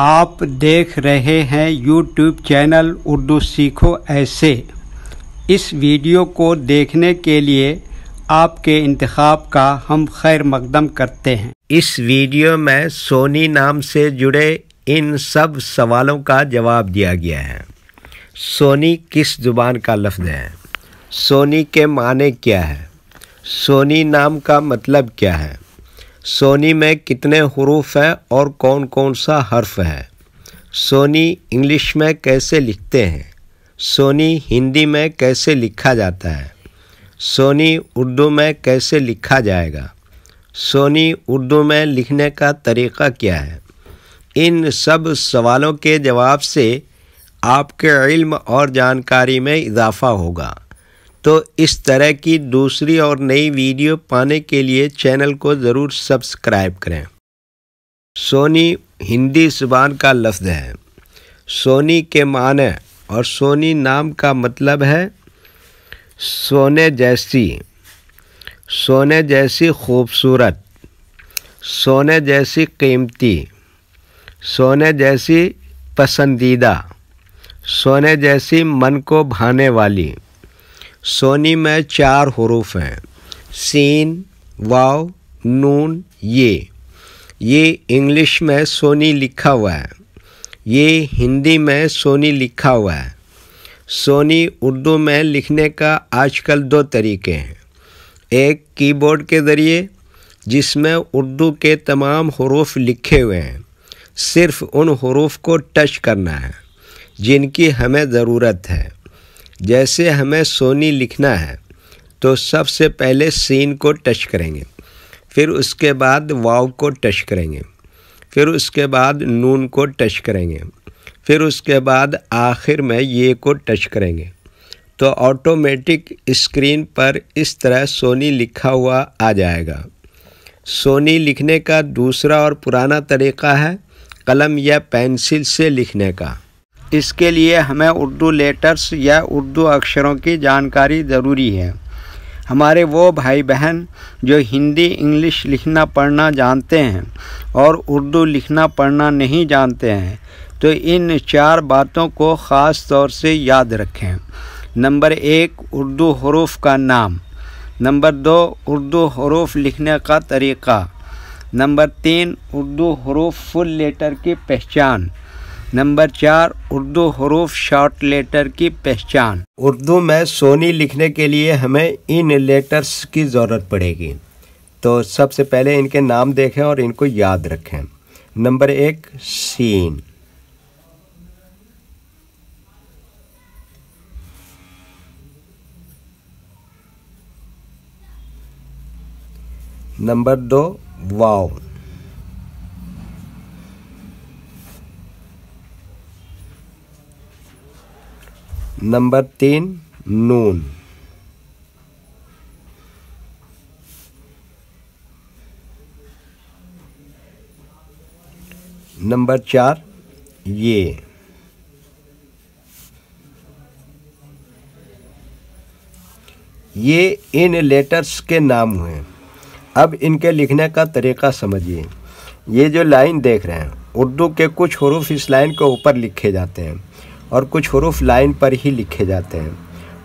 आप देख रहे हैं यूट्यूब चैनल उर्दू सीखो ऐसे इस वीडियो को देखने के लिए आपके इंतखब का हम खैर मकदम करते हैं इस वीडियो में सोनी नाम से जुड़े इन सब सवालों का जवाब दिया गया है सोनी किस जुबान का लफ्ज़ है सोनी के माने क्या है सोनी नाम का मतलब क्या है सोनी में कितने हरूफ हैं और कौन कौन सा हर्फ है सोनी इंग्लिश में कैसे लिखते हैं सोनी हिंदी में कैसे लिखा जाता है सोनी उर्दू में कैसे लिखा जाएगा सोनी उर्दू में लिखने का तरीक़ा क्या है इन सब सवालों के जवाब से आपके इल्म और जानकारी में इजाफ़ा होगा तो इस तरह की दूसरी और नई वीडियो पाने के लिए चैनल को ज़रूर सब्सक्राइब करें सोनी हिंदी जुबान का लफ्ज़ है सोनी के माने और सोनी नाम का मतलब है सोने जैसी सोने जैसी खूबसूरत सोने जैसी कीमती सोने जैसी पसंदीदा सोने जैसी मन को भाने वाली सोनी में चार हरूफ हैं सीन वाव नून ये ये इंग्लिश में सोनी लिखा हुआ है ये हिंदी में सोनी लिखा हुआ है सोनी उर्दू में लिखने का आजकल दो तरीके हैं एक कीबोर्ड के ज़रिए जिसमें उर्दू के तमाम हरूफ लिखे हुए हैं सिर्फ़ उन हरूफ को टच करना है जिनकी हमें ज़रूरत है जैसे हमें सोनी लिखना है तो सबसे पहले सीन को टच करेंगे फिर उसके बाद वाव को टच करेंगे फिर उसके बाद नून को टच करेंगे फिर उसके बाद आखिर में ये को टच करेंगे तो ऑटोमेटिक स्क्रीन पर इस तरह सोनी लिखा हुआ आ जाएगा सोनी लिखने का दूसरा और पुराना तरीका है कलम या पेंसिल से लिखने का इसके लिए हमें उर्दू लेटर्स या उर्दू अक्षरों की जानकारी ज़रूरी है हमारे वो भाई बहन जो हिंदी इंग्लिश लिखना पढ़ना जानते हैं और उर्दू लिखना पढ़ना नहीं जानते हैं तो इन चार बातों को ख़ास तौर से याद रखें नंबर एक उर्दू हरूफ का नाम नंबर दो उर्दू हरूफ लिखने का तरीक़ा नंबर तीन उर्दू हरूफ फुल लेटर की पहचान नंबर चार उर्दू हरूफ शॉर्ट लेटर की पहचान उर्दू में सोनी लिखने के लिए हमें इन लेटर्स की ज़रूरत पड़ेगी तो सबसे पहले इनके नाम देखें और इनको याद रखें नंबर एक सीन नंबर दो वाउन नंबर तीन नून नंबर चार ये ये इन लेटर्स के नाम हुए अब इनके लिखने का तरीका समझिए ये जो लाइन देख रहे हैं उर्दू के कुछ हरूफ इस लाइन के ऊपर लिखे जाते हैं और कुछ हरूफ लाइन पर ही लिखे जाते हैं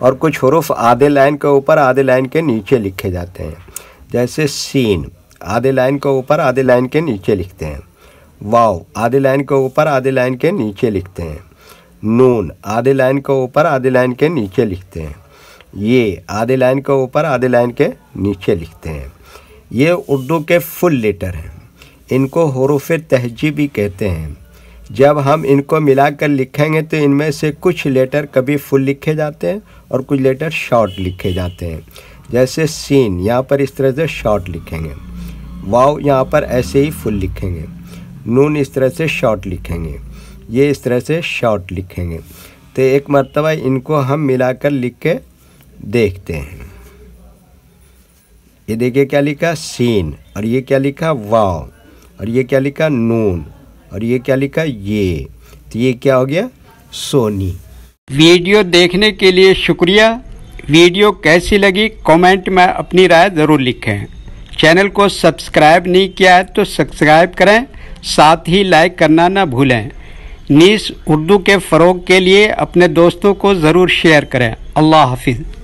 और कुछ हरूफ आधे लाइन के ऊपर आधे लाइन के नीचे लिखे जाते हैं जैसे सीन आधे लाइन के ऊपर आधे लाइन के नीचे लिखते हैं वाव आधे लाइन के ऊपर आधे लाइन के नीचे लिखते हैं नून आधे लाइन के ऊपर आधे लाइन के नीचे लिखते हैं ये आधे लाइन के ऊपर आधे लाइन के नीचे लिखते हैं ये उर्दू के फुल लेटर हैं इनको हरूफ तहजीबी कहते हैं जब हम इनको मिलाकर लिखेंगे तो इनमें से कुछ लेटर कभी फुल लिखे जाते हैं और कुछ लेटर शॉर्ट लिखे जाते हैं जैसे सीन यहाँ पर इस तरह से शॉर्ट लिखेंगे वाव यहाँ पर ऐसे ही फुल लिखेंगे नून इस तरह से शॉर्ट लिखेंगे ये इस तरह से शॉर्ट लिखेंगे तो एक मरतबा इनको हम मिलाकर लिख के देखते हैं ये देखिए क्या लिखा सीन और ये क्या लिखा वाव और ये क्या लिखा नून और ये क्या लिखा ये तो ये क्या हो गया सोनी वीडियो देखने के लिए शुक्रिया वीडियो कैसी लगी कमेंट में अपनी राय ज़रूर लिखें चैनल को सब्सक्राइब नहीं किया है तो सब्सक्राइब करें साथ ही लाइक करना ना भूलें नीस उर्दू के फ़रोग के लिए अपने दोस्तों को ज़रूर शेयर करें अल्लाह हाफिज़